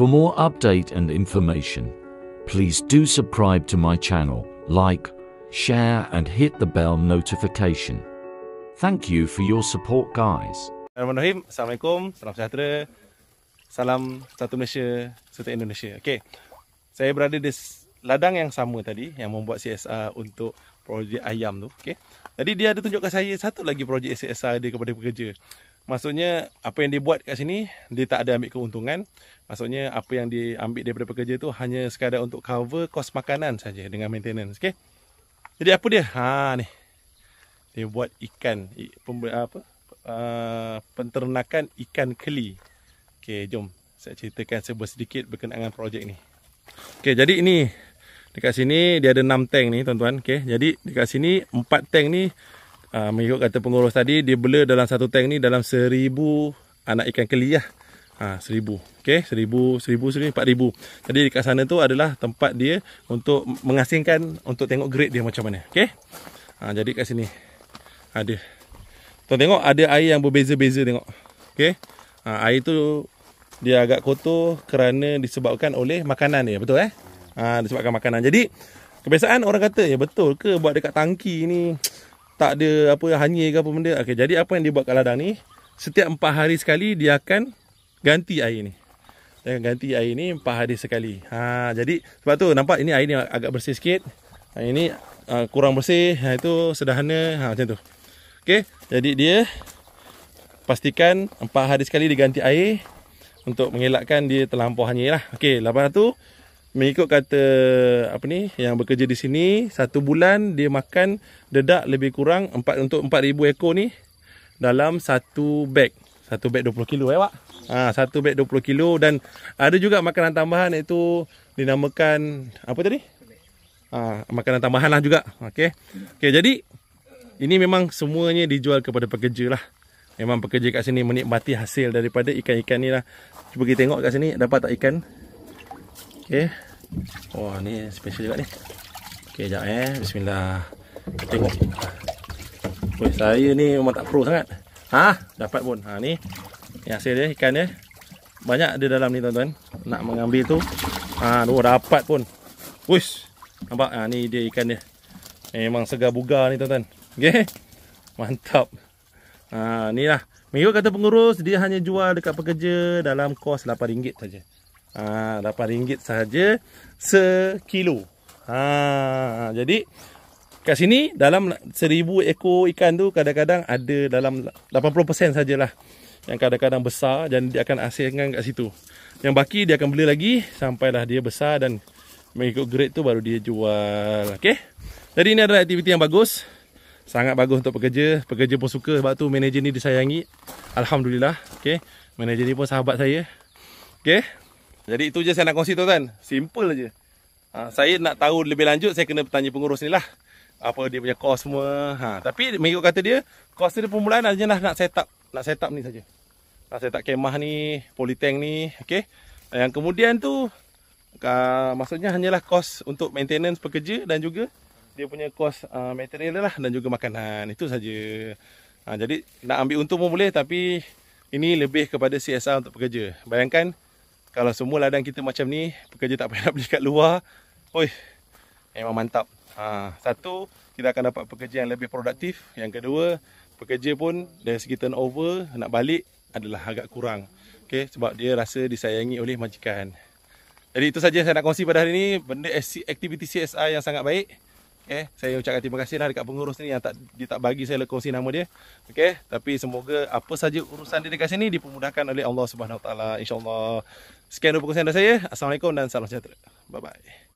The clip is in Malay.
For more update and information, please do subscribe to my channel, like, share and hit the bell notification. Thank you for your support guys. Assalamualaikum. Salam sejahtera. Salam satu Malaysia, satu Indonesia. Okey. Saya berada di ladang yang sama tadi yang membuat CSR untuk projek ayam tu. Okey. Tadi dia ada tunjukkan saya satu lagi projek CSR dia kepada pekerja. Maksudnya apa yang dibuat kat sini dia tak ada ambil keuntungan. Maksudnya apa yang diambil daripada pekerja tu hanya sekadar untuk cover kos makanan saja dengan maintenance, okey. Jadi apa dia? Ha ni. Dia buat ikan apa? Uh, penternakan ikan keli. Okay, jom saya ceritakan sebuah sedikit berkenaan dengan projek ni. Okay, jadi ini dekat sini dia ada 6 tank ni tuan-tuan, Okay, Jadi dekat sini 4 tank ni uh, mengikut kata pengurus tadi dia bela dalam satu tank ni dalam seribu anak ikan keli lah. Ha, seribu. okay, seribu, seribu, seribu, empat ribu. Jadi dekat sana tu adalah tempat dia untuk mengasingkan untuk tengok grade dia macam mana. okay? Ha, ah, jadi kat sini ada. Tuan tengok ada air yang berbeza-beza tengok. okay? Ha, air tu dia agak kotor kerana disebabkan oleh makanan dia. Betul eh? Ha, disebabkan makanan. Jadi kebiasaan orang kata ya betul ke buat dekat tangki ni? tak ada apa hanyir ke apa benda. Okey, jadi apa yang dia buat kat ladang ni? Setiap 4 hari sekali dia akan ganti air ni. Dia akan ganti air ni 4 hari sekali. Ha, jadi sebab tu nampak ini air ni agak bersih sikit. Ha, ini uh, kurang bersih. Ha, itu sederhana ha, macam tu. Okey, jadi dia pastikan 4 hari sekali diganti air untuk mengelakkan dia terlampau hanyir lah. Okey, lepas tu mengikut kata apa ni yang bekerja di sini satu bulan dia makan dedak lebih kurang empat untuk empat ribu ekor ni dalam satu bag, satu bag dua puluh kilo eh pak ha, satu bag dua puluh kilo dan ada juga makanan tambahan itu dinamakan apa tadi ha, makanan tambahan lah juga okey Okay jadi ini memang semuanya dijual kepada pekerja lah memang pekerja kat sini menikmati hasil daripada ikan-ikan ni lah cuba kita tengok kat sini dapat tak ikan Okey. Wah, ni special juga ni. Okey, jap eh. Bismillah. Tengok. Oi, saya ni memang tak pro sangat. Ha, dapat pun. Ha ni. Yang hasil dia ikan dia. Banyak ada dalam ni tuan-tuan. Nak mengambil tu. Ha, dua dapat pun. Wis. Nampak? Ha ni dia ikan dia. Memang segar bugar ni tuan-tuan. Okey. Mantap. Ha, ni lah. Mengikut kata pengurus, dia hanya jual dekat pekerja dalam kos RM8 saja. Ha, RM8 sahaja sekilo. Ha, jadi kat sini dalam 1000 ekor ikan tu kadang-kadang ada dalam 80% sajalah yang kadang-kadang besar dan dia akan hasilkan kat situ. Yang baki dia akan beli lagi sampailah dia besar dan mengikut grade tu baru dia jual. Okey. Jadi ini adalah aktiviti yang bagus. Sangat bagus untuk pekerja. Pekerja pun suka sebab tu manager ni disayangi. Alhamdulillah. Okey. Manager ni pun sahabat saya. Okey. Jadi itu je saya nak kongsi tuan-tuan. Simple je. Ha, saya nak tahu lebih lanjut saya kena bertanya pengurus ni lah. Apa dia punya kos semua. Ha, tapi mengikut kata dia, kos dia permulaan aja lah nak set up. Nak set up ni saja. Nak set up kemah ni, politeng ni. Okay. Yang kemudian tu, ka, maksudnya hanyalah kos untuk maintenance pekerja dan juga dia punya kos uh, ah, material lah dan juga makanan. Itu saja. Ha, jadi nak ambil untung pun boleh tapi ini lebih kepada CSR untuk pekerja. Bayangkan, kalau semua ladang kita macam ni Pekerja tak payah nak beli kat luar Oi, Memang mantap ha, Satu, kita akan dapat pekerja yang lebih produktif Yang kedua, pekerja pun Dari segi turnover, nak balik Adalah agak kurang okay, Sebab dia rasa disayangi oleh majikan Jadi itu saja saya nak kongsi pada hari ini Benda aktiviti CSI yang sangat baik Okay. Saya ucapkan terima kasih lah dekat pengurus ni yang tak, dia tak bagi saya kongsi nama dia. Okay. Tapi semoga apa saja urusan dia dekat sini dipermudahkan oleh Allah Subhanahu SWT. InsyaAllah. Sekian dua perkongsian dari saya. Assalamualaikum dan salam sejahtera. Bye-bye.